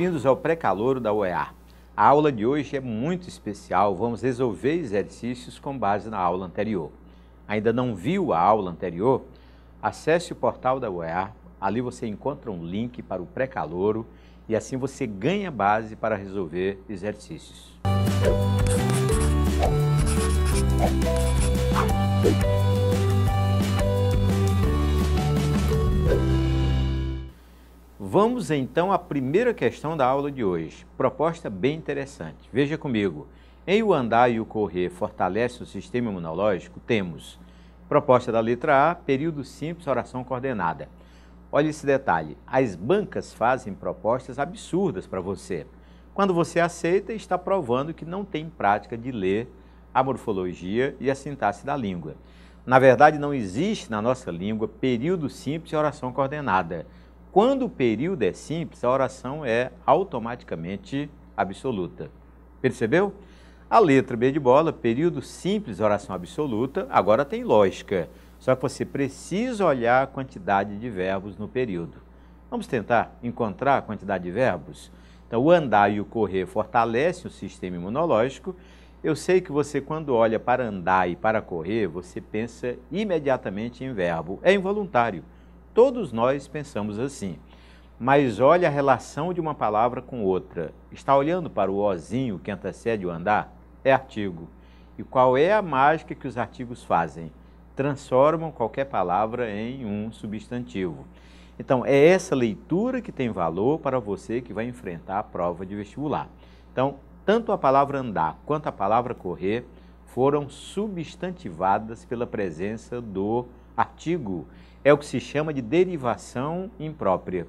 bem-vindos ao pré-calouro da OEA. A aula de hoje é muito especial, vamos resolver exercícios com base na aula anterior. Ainda não viu a aula anterior? Acesse o portal da OEA, ali você encontra um link para o pré-calouro e assim você ganha base para resolver exercícios. Música Vamos então à primeira questão da aula de hoje. Proposta bem interessante. Veja comigo. Em o andar e o correr fortalece o sistema imunológico, temos proposta da letra A, período simples, oração coordenada. Olha esse detalhe. As bancas fazem propostas absurdas para você. Quando você aceita, está provando que não tem prática de ler a morfologia e a sintaxe da língua. Na verdade, não existe na nossa língua período simples e oração coordenada. Quando o período é simples, a oração é automaticamente absoluta. Percebeu? A letra B de bola, período simples, oração absoluta, agora tem lógica. Só que você precisa olhar a quantidade de verbos no período. Vamos tentar encontrar a quantidade de verbos? Então, o andar e o correr fortalecem o sistema imunológico. Eu sei que você, quando olha para andar e para correr, você pensa imediatamente em verbo. É involuntário Todos nós pensamos assim. Mas olha a relação de uma palavra com outra. Está olhando para o ozinho que antecede o andar? É artigo. E qual é a mágica que os artigos fazem? Transformam qualquer palavra em um substantivo. Então, é essa leitura que tem valor para você que vai enfrentar a prova de vestibular. Então, tanto a palavra andar quanto a palavra correr foram substantivadas pela presença do artigo é o que se chama de derivação imprópria.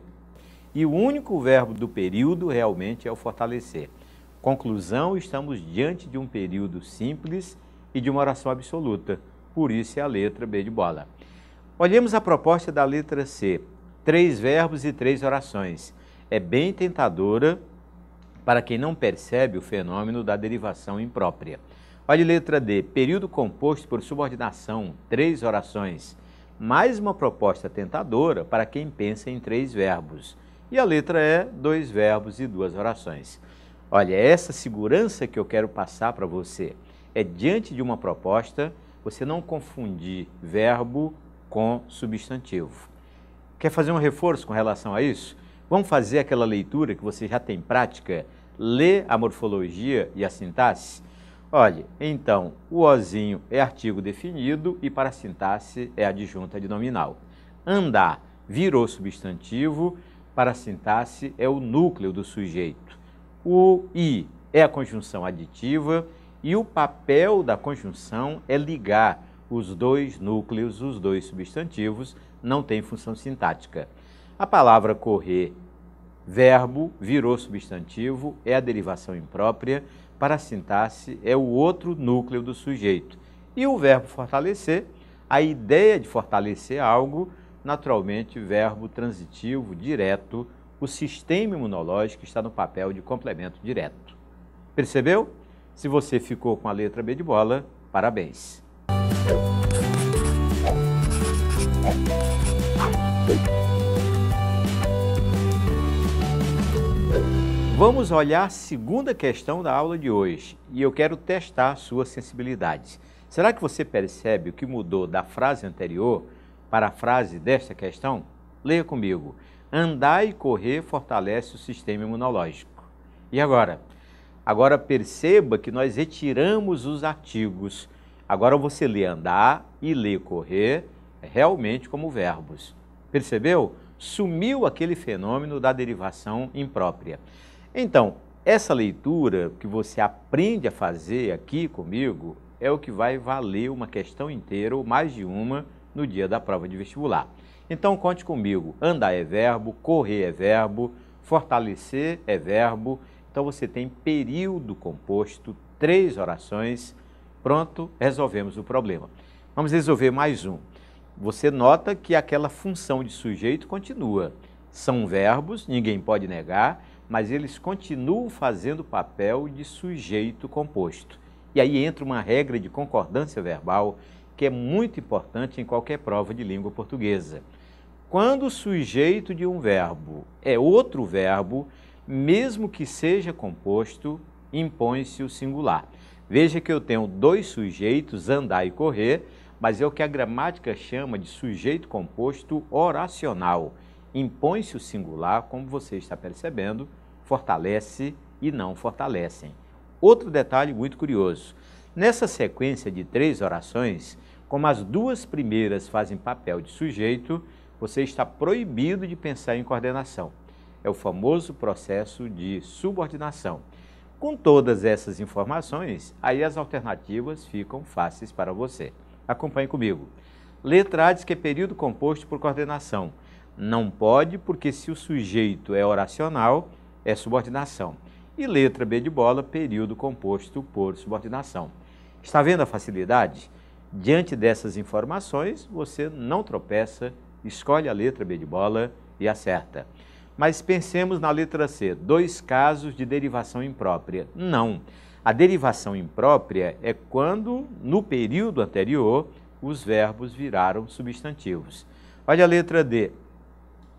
E o único verbo do período realmente é o fortalecer. Conclusão: estamos diante de um período simples e de uma oração absoluta. Por isso é a letra B de bola. Olhemos a proposta da letra C: três verbos e três orações. É bem tentadora para quem não percebe o fenômeno da derivação imprópria. Olhe letra D: período composto por subordinação, três orações mais uma proposta tentadora para quem pensa em três verbos. E a letra é dois verbos e duas orações. Olha, é essa segurança que eu quero passar para você é diante de uma proposta, você não confundir verbo com substantivo. Quer fazer um reforço com relação a isso? Vamos fazer aquela leitura que você já tem prática? Lê a morfologia e a sintaxe? Olha, então, o ozinho é artigo definido e para sintaxe é adjunta de nominal. Andar virou substantivo, para sintaxe é o núcleo do sujeito. O i é a conjunção aditiva e o papel da conjunção é ligar os dois núcleos, os dois substantivos, não tem função sintática. A palavra correr, verbo, virou substantivo, é a derivação imprópria para a sintaxe é o outro núcleo do sujeito. E o verbo fortalecer, a ideia de fortalecer algo, naturalmente, verbo transitivo, direto, o sistema imunológico está no papel de complemento direto. Percebeu? Se você ficou com a letra B de bola, parabéns. Vamos olhar a segunda questão da aula de hoje e eu quero testar sua sensibilidade. Será que você percebe o que mudou da frase anterior para a frase desta questão? Leia comigo. Andar e correr fortalece o sistema imunológico. E agora? Agora perceba que nós retiramos os artigos. Agora você lê andar e lê correr é realmente como verbos. Percebeu? Sumiu aquele fenômeno da derivação imprópria. Então, essa leitura que você aprende a fazer aqui comigo é o que vai valer uma questão inteira ou mais de uma no dia da prova de vestibular. Então conte comigo, andar é verbo, correr é verbo, fortalecer é verbo. Então você tem período composto, três orações, pronto, resolvemos o problema. Vamos resolver mais um. Você nota que aquela função de sujeito continua. São verbos, ninguém pode negar, mas eles continuam fazendo o papel de sujeito composto. E aí entra uma regra de concordância verbal que é muito importante em qualquer prova de língua portuguesa. Quando o sujeito de um verbo é outro verbo, mesmo que seja composto, impõe-se o singular. Veja que eu tenho dois sujeitos, andar e correr, mas é o que a gramática chama de sujeito composto oracional. Impõe-se o singular, como você está percebendo, fortalece e não fortalecem. Outro detalhe muito curioso: nessa sequência de três orações, como as duas primeiras fazem papel de sujeito, você está proibido de pensar em coordenação. É o famoso processo de subordinação. Com todas essas informações, aí as alternativas ficam fáceis para você. Acompanhe comigo. Letra A diz que é período composto por coordenação. Não pode, porque se o sujeito é oracional, é subordinação. E letra B de bola, período composto por subordinação. Está vendo a facilidade? Diante dessas informações, você não tropeça, escolhe a letra B de bola e acerta. Mas pensemos na letra C, dois casos de derivação imprópria. Não. A derivação imprópria é quando, no período anterior, os verbos viraram substantivos. Olha a letra D.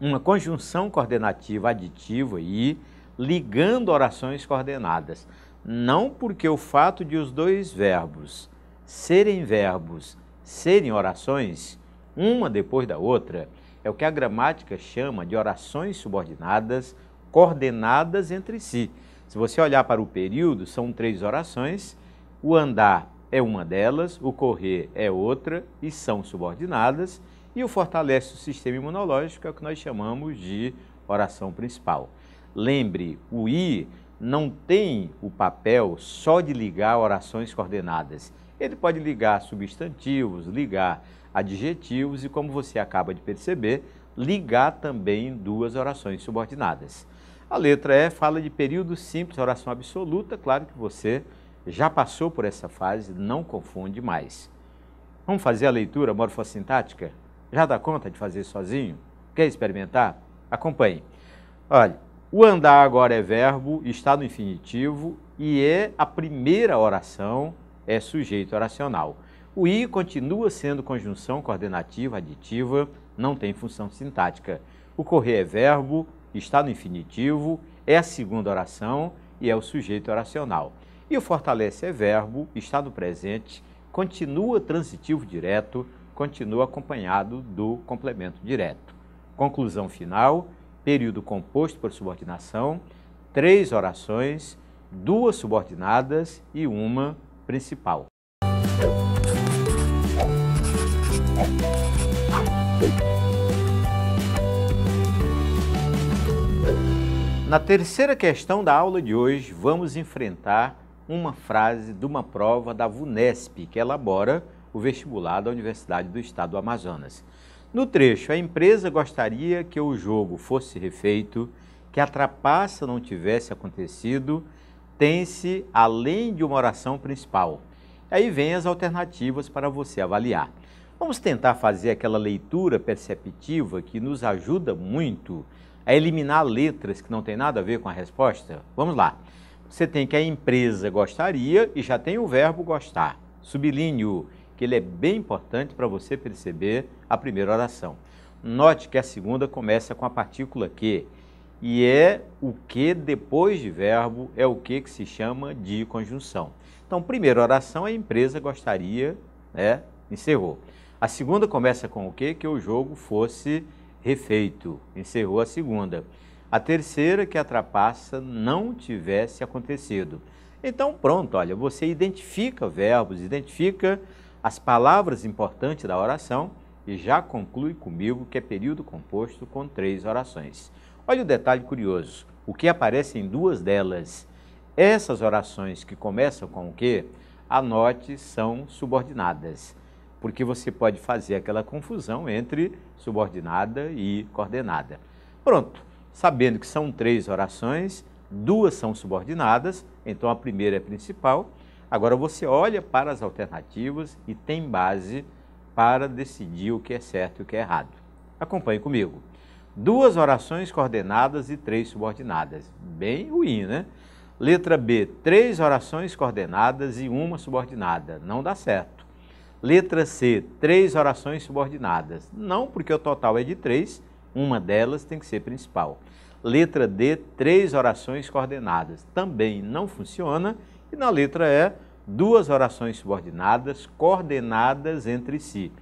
Uma conjunção coordenativa aditiva e ligando orações coordenadas. Não porque o fato de os dois verbos serem verbos, serem orações, uma depois da outra, é o que a gramática chama de orações subordinadas coordenadas entre si. Se você olhar para o período, são três orações, o andar é uma delas, o correr é outra e são subordinadas, e o fortalece o sistema imunológico é o que nós chamamos de oração principal. Lembre, o I não tem o papel só de ligar orações coordenadas. Ele pode ligar substantivos, ligar adjetivos e, como você acaba de perceber, ligar também duas orações subordinadas. A letra E fala de período simples, oração absoluta. Claro que você já passou por essa fase, não confunde mais. Vamos fazer a leitura morfossintática? Já dá conta de fazer sozinho? Quer experimentar? Acompanhe. Olha, o andar agora é verbo, está no infinitivo e é a primeira oração, é sujeito oracional. O i continua sendo conjunção coordenativa aditiva, não tem função sintática. O correr é verbo, está no infinitivo, é a segunda oração e é o sujeito oracional. E o fortalece é verbo, está no presente, continua transitivo direto, continua acompanhado do complemento direto. Conclusão final: período composto por subordinação, três orações, duas subordinadas e uma principal. Na terceira questão da aula de hoje, vamos enfrentar uma frase de uma prova da VUNESP, que elabora o vestibular da Universidade do Estado do Amazonas. No trecho, a empresa gostaria que o jogo fosse refeito, que a trapaça não tivesse acontecido, tem-se além de uma oração principal. Aí vem as alternativas para você avaliar. Vamos tentar fazer aquela leitura perceptiva que nos ajuda muito a eliminar letras que não tem nada a ver com a resposta? Vamos lá. Você tem que a empresa gostaria e já tem o verbo gostar. Sublinho que ele é bem importante para você perceber a primeira oração. Note que a segunda começa com a partícula que, e é o que depois de verbo, é o que que se chama de conjunção. Então, primeira oração, a empresa gostaria, né, encerrou. A segunda começa com o que? Que o jogo fosse refeito, encerrou a segunda. A terceira, que a trapaça não tivesse acontecido. Então, pronto, olha, você identifica verbos, identifica as palavras importantes da oração e já conclui comigo que é período composto com três orações. Olha o detalhe curioso, o que aparece em duas delas. Essas orações que começam com o que, anote, são subordinadas, porque você pode fazer aquela confusão entre subordinada e coordenada. Pronto, sabendo que são três orações, duas são subordinadas, então a primeira é principal Agora você olha para as alternativas e tem base para decidir o que é certo e o que é errado. Acompanhe comigo. Duas orações coordenadas e três subordinadas. Bem ruim, né? Letra B, três orações coordenadas e uma subordinada. Não dá certo. Letra C, três orações subordinadas. Não, porque o total é de três, uma delas tem que ser principal. Letra D, três orações coordenadas. Também não funciona e na letra E, duas orações subordinadas coordenadas entre si.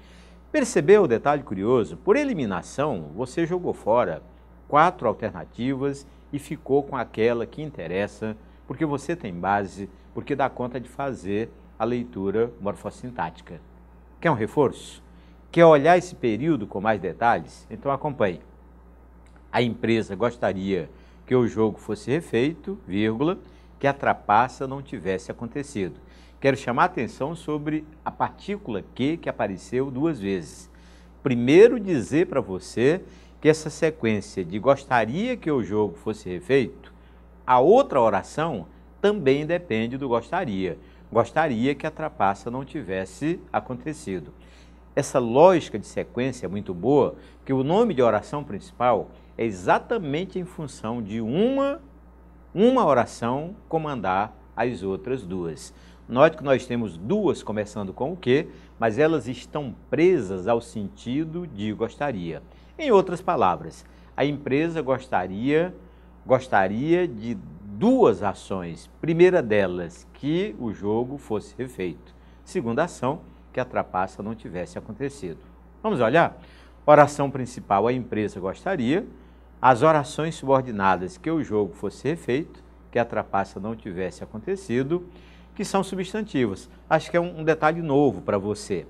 Percebeu o detalhe curioso? Por eliminação, você jogou fora quatro alternativas e ficou com aquela que interessa, porque você tem base, porque dá conta de fazer a leitura morfossintática. Quer um reforço? Quer olhar esse período com mais detalhes? Então acompanhe. A empresa gostaria que o jogo fosse refeito, vírgula, que a trapaça não tivesse acontecido. Quero chamar a atenção sobre a partícula que que apareceu duas vezes. Primeiro dizer para você que essa sequência de gostaria que o jogo fosse refeito, a outra oração também depende do gostaria. Gostaria que a trapaça não tivesse acontecido. Essa lógica de sequência é muito boa, que o nome de oração principal é exatamente em função de uma uma oração comandar as outras duas. Note que nós temos duas começando com o que, mas elas estão presas ao sentido de gostaria. Em outras palavras, a empresa gostaria gostaria de duas ações. Primeira delas, que o jogo fosse refeito. Segunda ação, que a trapaça não tivesse acontecido. Vamos olhar? Oração principal, a empresa gostaria as orações subordinadas que o jogo fosse refeito, que a trapaça não tivesse acontecido, que são substantivas. Acho que é um, um detalhe novo para você.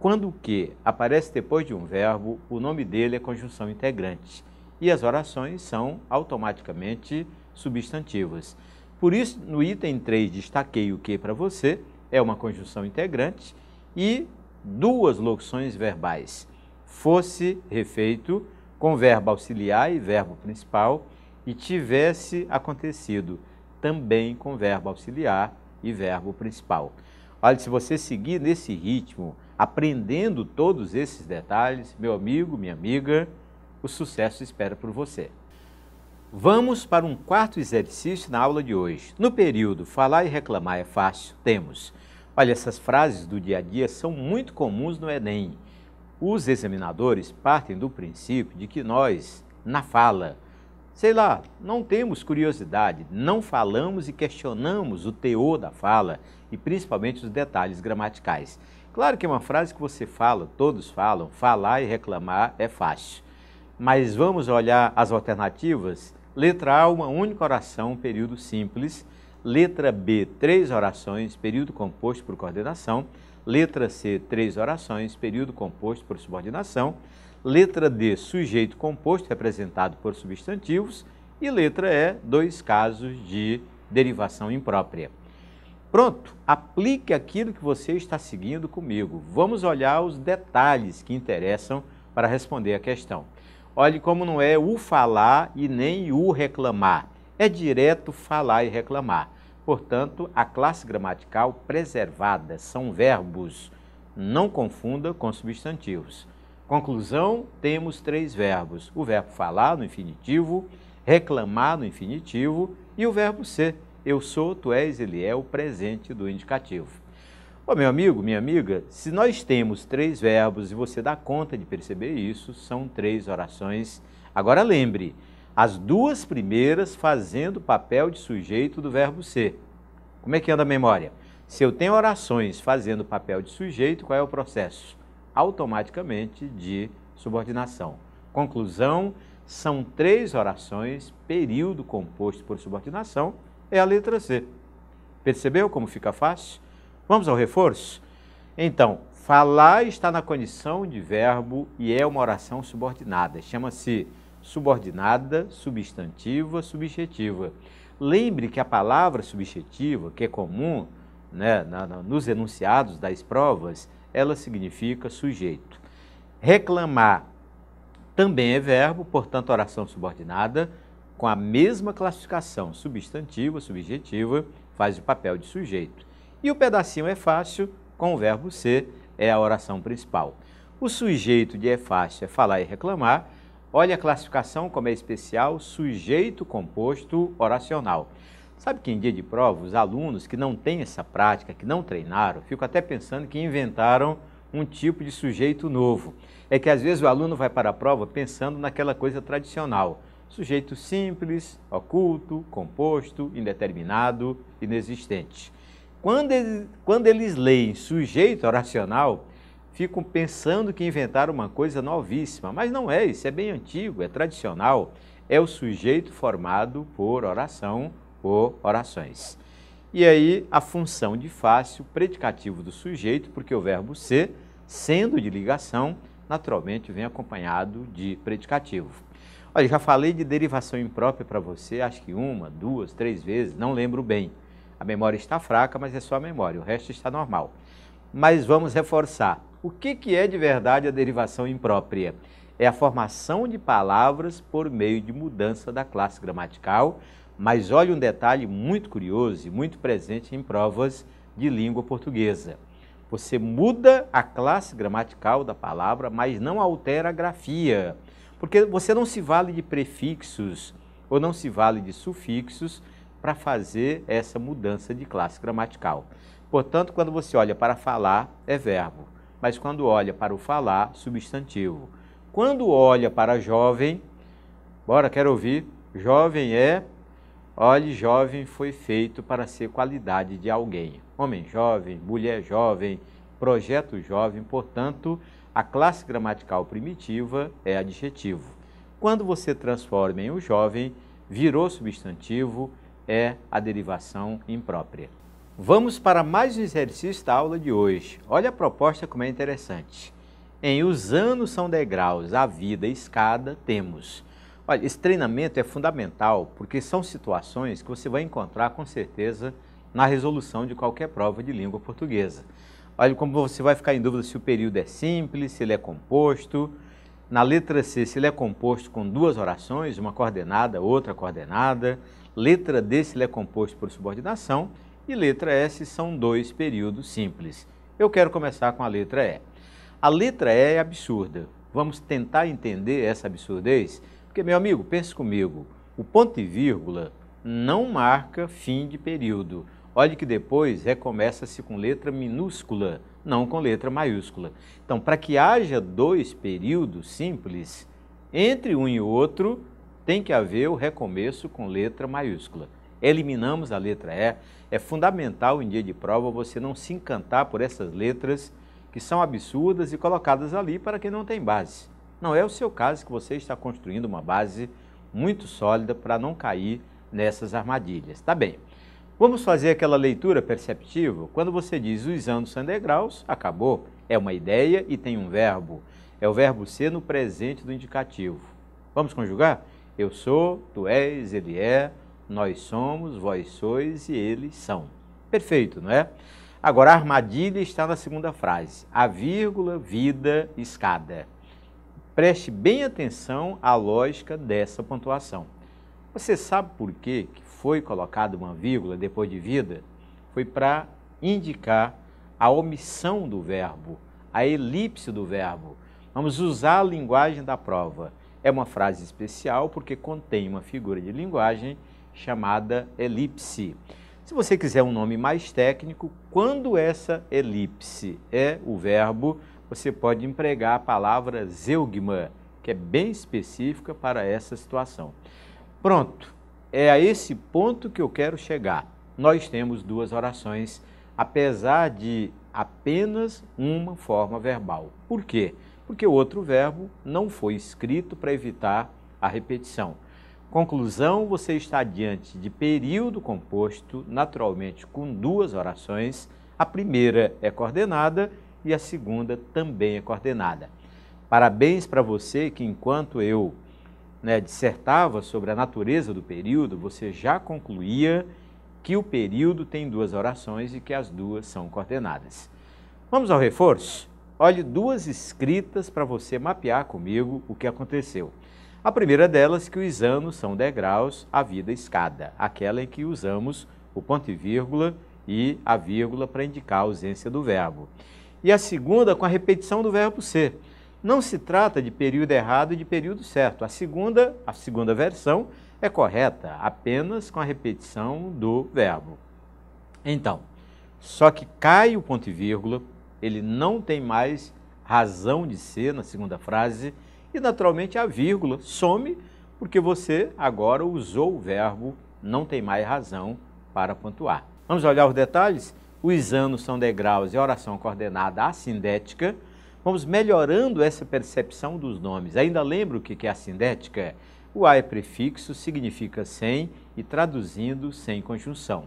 Quando o que aparece depois de um verbo, o nome dele é conjunção integrante e as orações são automaticamente substantivas. Por isso, no item 3, destaquei o que para você, é uma conjunção integrante e duas locuções verbais. Fosse refeito com verbo auxiliar e verbo principal, e tivesse acontecido também com verbo auxiliar e verbo principal. Olha, se você seguir nesse ritmo, aprendendo todos esses detalhes, meu amigo, minha amiga, o sucesso espera por você. Vamos para um quarto exercício na aula de hoje. No período Falar e Reclamar é Fácil, temos. Olha, essas frases do dia a dia são muito comuns no Enem os examinadores partem do princípio de que nós, na fala, sei lá, não temos curiosidade, não falamos e questionamos o teor da fala e principalmente os detalhes gramaticais. Claro que é uma frase que você fala, todos falam, falar e reclamar é fácil. Mas vamos olhar as alternativas? Letra A, uma única oração, período simples. Letra B, três orações, período composto por coordenação. Letra C, três orações, período composto por subordinação. Letra D, sujeito composto representado por substantivos. E letra E, dois casos de derivação imprópria. Pronto, aplique aquilo que você está seguindo comigo. Vamos olhar os detalhes que interessam para responder a questão. Olhe como não é o falar e nem o reclamar. É direto falar e reclamar. Portanto, a classe gramatical preservada são verbos. Não confunda com substantivos. Conclusão: temos três verbos: o verbo falar no infinitivo, reclamar no infinitivo e o verbo ser. Eu sou, tu és, ele é o presente do indicativo. Ô, meu amigo, minha amiga, se nós temos três verbos e você dá conta de perceber isso, são três orações. Agora lembre, as duas primeiras fazendo papel de sujeito do verbo ser. Como é que anda a memória? Se eu tenho orações fazendo papel de sujeito, qual é o processo? Automaticamente de subordinação. Conclusão, são três orações, período composto por subordinação, é a letra C. Percebeu como fica fácil? Vamos ao reforço? Então, falar está na condição de verbo e é uma oração subordinada. Chama-se subordinada, substantiva, subjetiva. Lembre que a palavra subjetiva, que é comum né, na, na, nos enunciados das provas, ela significa sujeito. Reclamar também é verbo, portanto, oração subordinada, com a mesma classificação, substantiva, subjetiva, faz o papel de sujeito. E o pedacinho é fácil, com o verbo ser, é a oração principal. O sujeito de é fácil é falar e reclamar, Olha a classificação como é especial, sujeito composto oracional. Sabe que em dia de prova, os alunos que não têm essa prática, que não treinaram, fico até pensando que inventaram um tipo de sujeito novo. É que às vezes o aluno vai para a prova pensando naquela coisa tradicional. Sujeito simples, oculto, composto, indeterminado, inexistente. Quando, quando eles leem sujeito oracional, ficam pensando que inventaram uma coisa novíssima, mas não é, isso é bem antigo, é tradicional. É o sujeito formado por oração ou orações. E aí a função de fácil, predicativo do sujeito, porque o verbo ser, sendo de ligação, naturalmente vem acompanhado de predicativo. Olha, já falei de derivação imprópria para você, acho que uma, duas, três vezes, não lembro bem. A memória está fraca, mas é só a memória, o resto está normal. Mas vamos reforçar. O que, que é de verdade a derivação imprópria? É a formação de palavras por meio de mudança da classe gramatical, mas olha um detalhe muito curioso e muito presente em provas de língua portuguesa. Você muda a classe gramatical da palavra, mas não altera a grafia, porque você não se vale de prefixos ou não se vale de sufixos para fazer essa mudança de classe gramatical. Portanto, quando você olha para falar, é verbo mas quando olha para o falar, substantivo. Quando olha para jovem, bora, quero ouvir, jovem é, olhe, jovem foi feito para ser qualidade de alguém. Homem jovem, mulher jovem, projeto jovem, portanto, a classe gramatical primitiva é adjetivo. Quando você transforma em o um jovem, virou substantivo, é a derivação imprópria. Vamos para mais um exercício da aula de hoje. Olha a proposta como é interessante. Em Os Anos São Degraus, a Vida Escada, temos. Olha, esse treinamento é fundamental porque são situações que você vai encontrar com certeza na resolução de qualquer prova de língua portuguesa. Olha como você vai ficar em dúvida se o período é simples, se ele é composto. Na letra C, se ele é composto com duas orações, uma coordenada, outra coordenada. Letra D, se ele é composto por subordinação e letra S são dois períodos simples. Eu quero começar com a letra E. A letra E é absurda. Vamos tentar entender essa absurdez? Porque, meu amigo, pense comigo, o ponto e vírgula não marca fim de período. Olhe que depois recomeça-se com letra minúscula, não com letra maiúscula. Então, para que haja dois períodos simples, entre um e outro tem que haver o recomeço com letra maiúscula. Eliminamos a letra E. É fundamental em dia de prova você não se encantar por essas letras que são absurdas e colocadas ali para quem não tem base. Não é o seu caso que você está construindo uma base muito sólida para não cair nessas armadilhas. Tá bem. Vamos fazer aquela leitura perceptiva? Quando você diz os anos são degraus, acabou. É uma ideia e tem um verbo. É o verbo ser no presente do indicativo. Vamos conjugar? Eu sou, tu és, ele é, nós somos, vós sois e eles são. Perfeito, não é? Agora, a armadilha está na segunda frase. A vírgula, vida, escada. Preste bem atenção à lógica dessa pontuação. Você sabe por que foi colocada uma vírgula depois de vida? Foi para indicar a omissão do verbo, a elipse do verbo. Vamos usar a linguagem da prova. É uma frase especial porque contém uma figura de linguagem chamada elipse. Se você quiser um nome mais técnico, quando essa elipse é o verbo, você pode empregar a palavra zeugma, que é bem específica para essa situação. Pronto, é a esse ponto que eu quero chegar. Nós temos duas orações, apesar de apenas uma forma verbal. Por quê? Porque o outro verbo não foi escrito para evitar a repetição. Conclusão: você está diante de período composto, naturalmente com duas orações. A primeira é coordenada e a segunda também é coordenada. Parabéns para você que, enquanto eu né, dissertava sobre a natureza do período, você já concluía que o período tem duas orações e que as duas são coordenadas. Vamos ao reforço? Olhe duas escritas para você mapear comigo o que aconteceu. A primeira delas que os anos são degraus à vida escada, aquela em que usamos o ponto e vírgula e a vírgula para indicar a ausência do verbo. E a segunda com a repetição do verbo ser. Não se trata de período errado e de período certo. A segunda, a segunda versão é correta apenas com a repetição do verbo. Então, só que cai o ponto e vírgula, ele não tem mais razão de ser na segunda frase e naturalmente a vírgula some porque você agora usou o verbo, não tem mais razão para pontuar. Vamos olhar os detalhes? Os anos são degraus e oração coordenada assindética. Vamos melhorando essa percepção dos nomes. Ainda lembro o que é assindética? O A é prefixo, significa sem e traduzindo sem conjunção.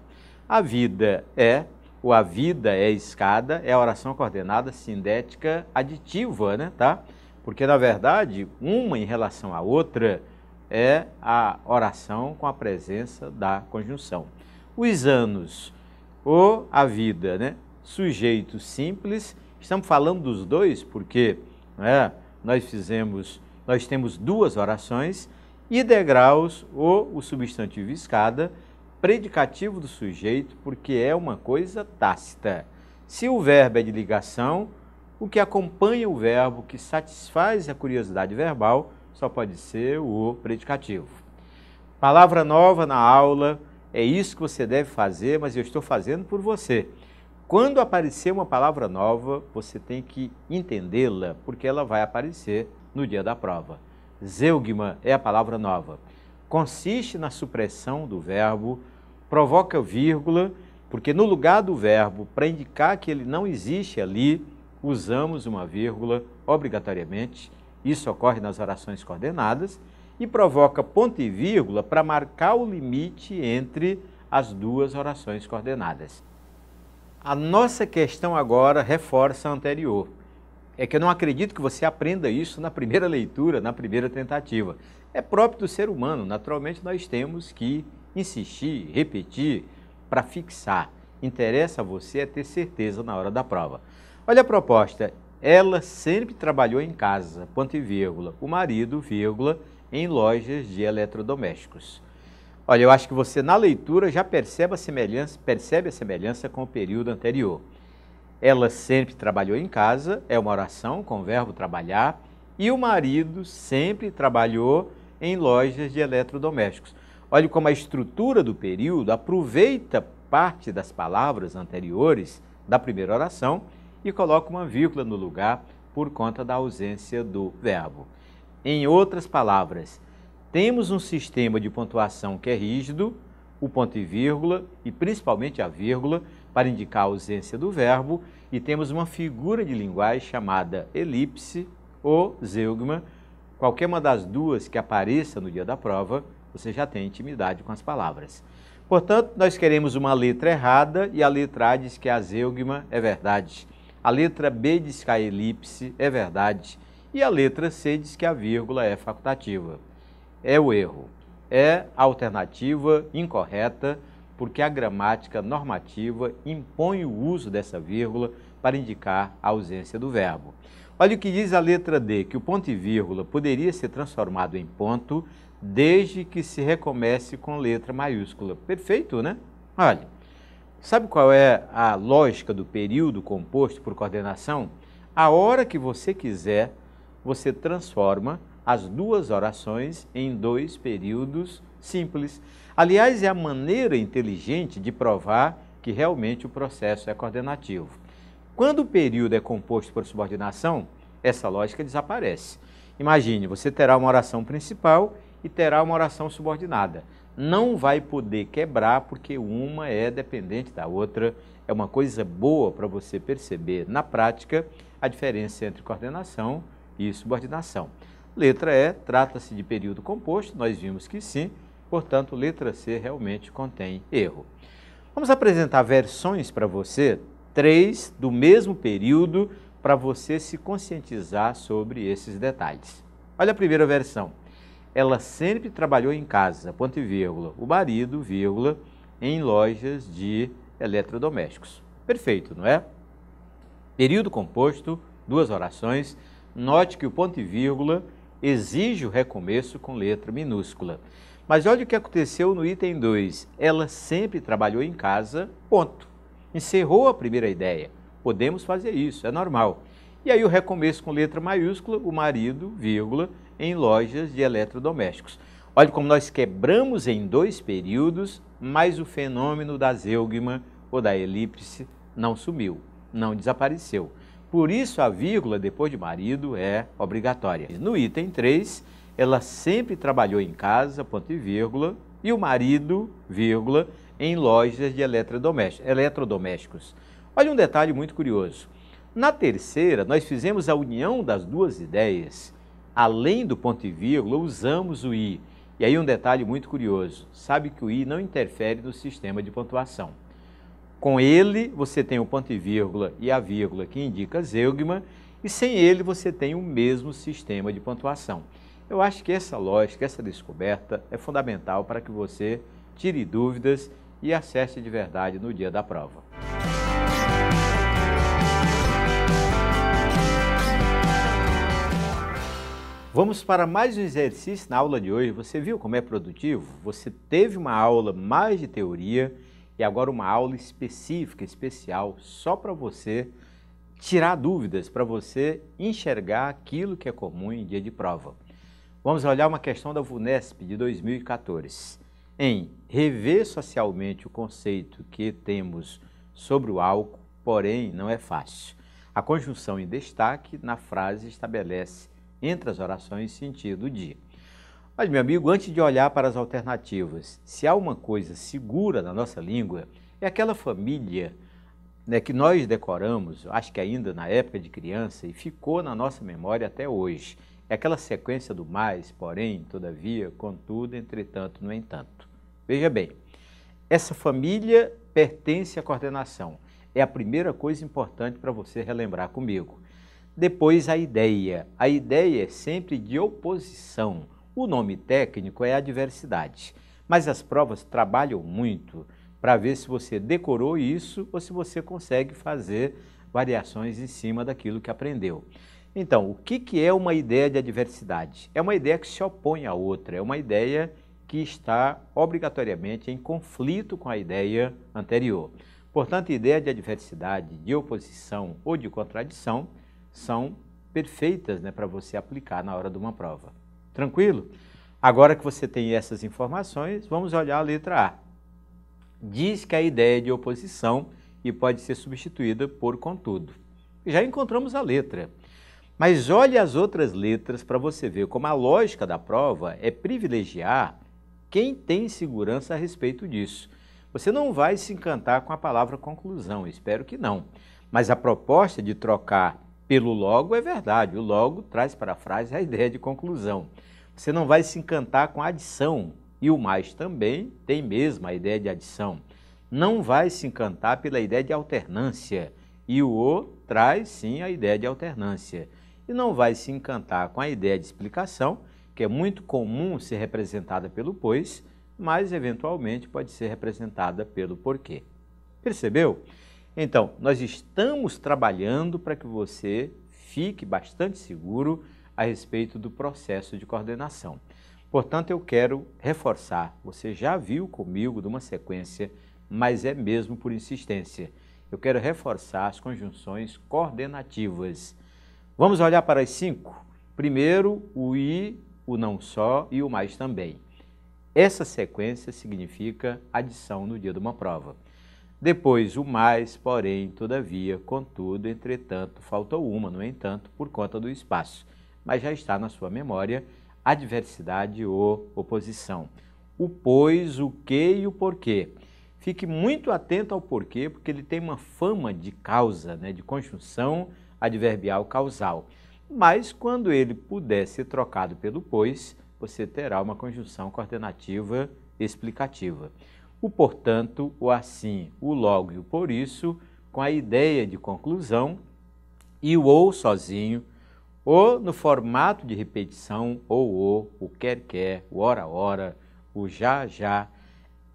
A vida é, ou a vida é escada, é a oração coordenada sindética aditiva, né, tá? Porque, na verdade, uma em relação à outra é a oração com a presença da conjunção. Os anos ou a vida, né? Sujeito simples, estamos falando dos dois porque né, nós fizemos, nós temos duas orações e degraus ou o substantivo escada, predicativo do sujeito, porque é uma coisa tácita. Se o verbo é de ligação, o que acompanha o verbo que satisfaz a curiosidade verbal só pode ser o predicativo. Palavra nova na aula, é isso que você deve fazer, mas eu estou fazendo por você. Quando aparecer uma palavra nova, você tem que entendê-la, porque ela vai aparecer no dia da prova. Zeugma é a palavra nova. Consiste na supressão do verbo, provoca vírgula, porque no lugar do verbo, para indicar que ele não existe ali, usamos uma vírgula obrigatoriamente, isso ocorre nas orações coordenadas, e provoca ponto e vírgula para marcar o limite entre as duas orações coordenadas. A nossa questão agora reforça a anterior. É que eu não acredito que você aprenda isso na primeira leitura, na primeira tentativa. É próprio do ser humano, naturalmente nós temos que insistir, repetir, para fixar. Interessa a você é ter certeza na hora da prova. Olha a proposta. Ela sempre trabalhou em casa, ponto e vírgula. O marido, vírgula, em lojas de eletrodomésticos. Olha, eu acho que você na leitura já percebe a semelhança, percebe a semelhança com o período anterior. Ela sempre trabalhou em casa, é uma oração com o verbo trabalhar, e o marido sempre trabalhou em lojas de eletrodomésticos. Olha como a estrutura do período aproveita parte das palavras anteriores da primeira oração e coloca uma vírgula no lugar por conta da ausência do verbo. Em outras palavras, temos um sistema de pontuação que é rígido, o ponto e vírgula, e principalmente a vírgula, para indicar a ausência do verbo, e temos uma figura de linguagem chamada elipse ou zeugma. Qualquer uma das duas que apareça no dia da prova, você já tem intimidade com as palavras. Portanto, nós queremos uma letra errada e a letra A diz que a zeugma é verdade. A letra B diz que a elipse é verdade e a letra C diz que a vírgula é facultativa. É o erro. É a alternativa incorreta, porque a gramática normativa impõe o uso dessa vírgula para indicar a ausência do verbo. Olha o que diz a letra D, que o ponto e vírgula poderia ser transformado em ponto desde que se recomece com letra maiúscula. Perfeito, né? Olha, Sabe qual é a lógica do período composto por coordenação? A hora que você quiser, você transforma as duas orações em dois períodos simples. Aliás, é a maneira inteligente de provar que realmente o processo é coordenativo. Quando o período é composto por subordinação, essa lógica desaparece. Imagine, você terá uma oração principal e terá uma oração subordinada não vai poder quebrar porque uma é dependente da outra. É uma coisa boa para você perceber na prática a diferença entre coordenação e subordinação. Letra E, trata-se de período composto, nós vimos que sim, portanto, letra C realmente contém erro. Vamos apresentar versões para você, três do mesmo período, para você se conscientizar sobre esses detalhes. Olha a primeira versão ela sempre trabalhou em casa, ponto e vírgula. O marido, vírgula, em lojas de eletrodomésticos. Perfeito, não é? Período composto, duas orações. Note que o ponto e vírgula exige o recomeço com letra minúscula. Mas olha o que aconteceu no item 2. Ela sempre trabalhou em casa, ponto. Encerrou a primeira ideia. Podemos fazer isso, é normal. E aí o recomeço com letra maiúscula, o marido, vírgula, em lojas de eletrodomésticos. Olha como nós quebramos em dois períodos, mas o fenômeno da zeugma ou da elipse não sumiu, não desapareceu. Por isso a vírgula depois de marido é obrigatória. No item 3, ela sempre trabalhou em casa, ponto e vírgula, e o marido, vírgula, em lojas de eletrodomésticos. Olha um detalhe muito curioso. Na terceira, nós fizemos a união das duas ideias além do ponto e vírgula, usamos o i. E aí um detalhe muito curioso, sabe que o i não interfere no sistema de pontuação. Com ele, você tem o ponto e vírgula e a vírgula que indica zeugma, e sem ele você tem o mesmo sistema de pontuação. Eu acho que essa lógica, essa descoberta é fundamental para que você tire dúvidas e acesse de verdade no dia da prova. Vamos para mais um exercício na aula de hoje. Você viu como é produtivo? Você teve uma aula mais de teoria e agora uma aula específica, especial, só para você tirar dúvidas, para você enxergar aquilo que é comum em dia de prova. Vamos olhar uma questão da VUNESP de 2014. Em rever socialmente o conceito que temos sobre o álcool, porém não é fácil. A conjunção em destaque na frase estabelece entre as orações sentido de. Mas, meu amigo, antes de olhar para as alternativas, se há uma coisa segura na nossa língua, é aquela família né, que nós decoramos, acho que ainda na época de criança, e ficou na nossa memória até hoje. É aquela sequência do mais, porém, todavia, contudo, entretanto, no entanto. Veja bem, essa família pertence à coordenação. É a primeira coisa importante para você relembrar comigo. Depois a ideia. A ideia é sempre de oposição. O nome técnico é adversidade. Mas as provas trabalham muito para ver se você decorou isso ou se você consegue fazer variações em cima daquilo que aprendeu. Então, o que, que é uma ideia de adversidade? É uma ideia que se opõe à outra, é uma ideia que está obrigatoriamente em conflito com a ideia anterior. Portanto, ideia de adversidade, de oposição ou de contradição são perfeitas né, para você aplicar na hora de uma prova. Tranquilo? Agora que você tem essas informações, vamos olhar a letra A. Diz que a ideia é de oposição e pode ser substituída por contudo. Já encontramos a letra. Mas olhe as outras letras para você ver como a lógica da prova é privilegiar quem tem segurança a respeito disso. Você não vai se encantar com a palavra conclusão, espero que não. Mas a proposta de trocar pelo logo é verdade. O logo traz para a frase a ideia de conclusão. Você não vai se encantar com a adição. E o mais também tem mesmo a ideia de adição. Não vai se encantar pela ideia de alternância. E o o traz sim a ideia de alternância. E não vai se encantar com a ideia de explicação, que é muito comum ser representada pelo pois, mas eventualmente pode ser representada pelo porquê. Percebeu? Então, nós estamos trabalhando para que você fique bastante seguro a respeito do processo de coordenação. Portanto, eu quero reforçar, você já viu comigo de uma sequência, mas é mesmo por insistência. Eu quero reforçar as conjunções coordenativas. Vamos olhar para as cinco? Primeiro, o i, o não só e o mais também. Essa sequência significa adição no dia de uma prova. Depois o mais, porém, todavia, contudo, entretanto, faltou uma, no entanto, por conta do espaço. Mas já está na sua memória adversidade ou oposição. O pois, o que e o porquê. Fique muito atento ao porquê, porque ele tem uma fama de causa, né, de conjunção adverbial causal. Mas quando ele puder ser trocado pelo pois, você terá uma conjunção coordenativa explicativa o portanto, o assim, o logo e o por isso, com a ideia de conclusão, e o ou sozinho, ou no formato de repetição, ou o, o quer quer, o ora ora, o já já.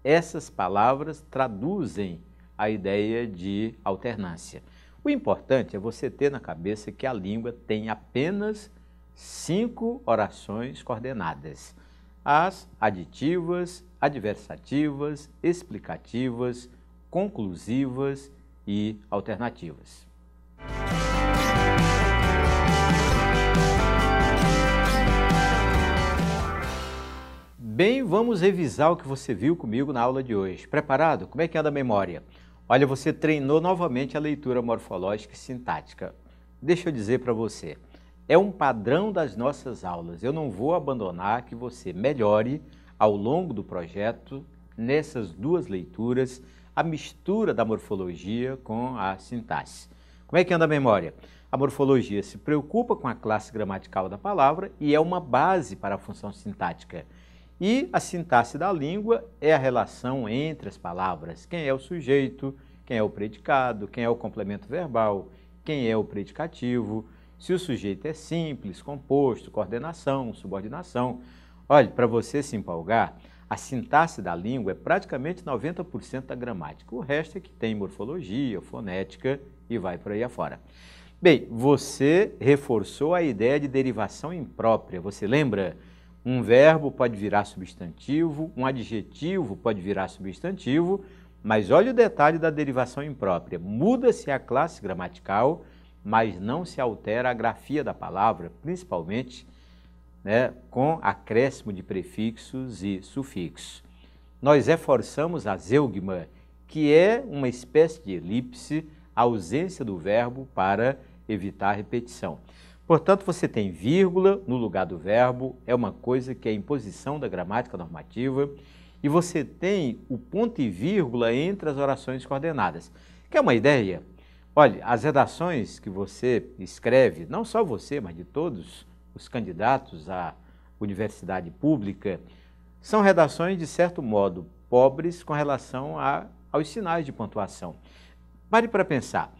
Essas palavras traduzem a ideia de alternância. O importante é você ter na cabeça que a língua tem apenas cinco orações coordenadas: as aditivas, adversativas, explicativas, conclusivas e alternativas. Bem, vamos revisar o que você viu comigo na aula de hoje. Preparado? Como é que anda a memória? Olha, você treinou novamente a leitura morfológica e sintática. Deixa eu dizer para você, é um padrão das nossas aulas. Eu não vou abandonar que você melhore ao longo do projeto, nessas duas leituras, a mistura da morfologia com a sintaxe. Como é que anda a memória? A morfologia se preocupa com a classe gramatical da palavra e é uma base para a função sintática. E a sintaxe da língua é a relação entre as palavras, quem é o sujeito, quem é o predicado, quem é o complemento verbal, quem é o predicativo, se o sujeito é simples, composto, coordenação, subordinação. Olha, para você se empolgar, a sintaxe da língua é praticamente 90% da gramática. O resto é que tem morfologia, fonética e vai por aí afora. Bem, você reforçou a ideia de derivação imprópria. Você lembra? Um verbo pode virar substantivo, um adjetivo pode virar substantivo, mas olha o detalhe da derivação imprópria. Muda-se a classe gramatical, mas não se altera a grafia da palavra, principalmente né, com acréscimo de prefixos e sufixos. Nós reforçamos a zeugma, que é uma espécie de elipse, a ausência do verbo para evitar repetição. Portanto, você tem vírgula no lugar do verbo, é uma coisa que é imposição da gramática normativa, e você tem o ponto e vírgula entre as orações coordenadas. Quer uma ideia? Olha, as redações que você escreve, não só você, mas de todos os candidatos à universidade pública, são redações, de certo modo, pobres com relação a, aos sinais de pontuação. Pare para pensar.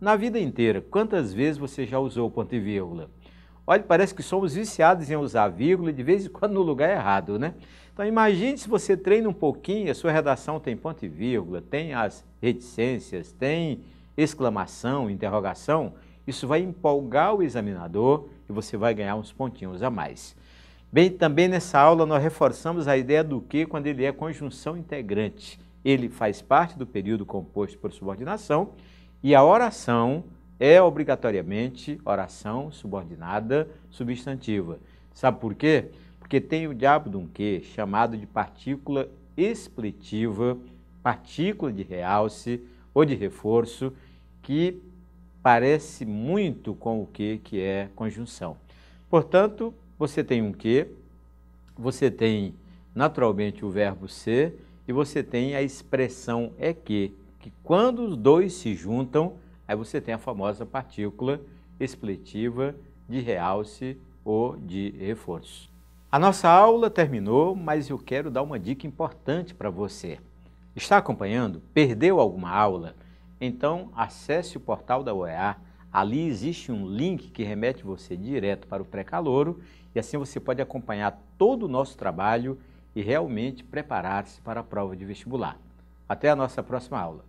Na vida inteira, quantas vezes você já usou ponto e vírgula? Olha, parece que somos viciados em usar vírgula de vez em quando no lugar errado, né? Então imagine se você treina um pouquinho, a sua redação tem ponto e vírgula, tem as reticências, tem exclamação, interrogação. Isso vai empolgar o examinador e você vai ganhar uns pontinhos a mais. Bem, também nessa aula nós reforçamos a ideia do que quando ele é conjunção integrante. Ele faz parte do período composto por subordinação e a oração é obrigatoriamente oração subordinada substantiva. Sabe por quê? Porque tem o diabo de um que chamado de partícula explitiva, partícula de realce ou de reforço, que parece muito com o que, que é conjunção. Portanto, você tem um que, você tem naturalmente o verbo ser e você tem a expressão é que, que quando os dois se juntam, aí você tem a famosa partícula expletiva de realce ou de reforço. A nossa aula terminou, mas eu quero dar uma dica importante para você. Está acompanhando? Perdeu alguma aula? Então, acesse o portal da OEA. Ali existe um link que remete você direto para o pré-calouro e assim você pode acompanhar todo o nosso trabalho e realmente preparar-se para a prova de vestibular. Até a nossa próxima aula.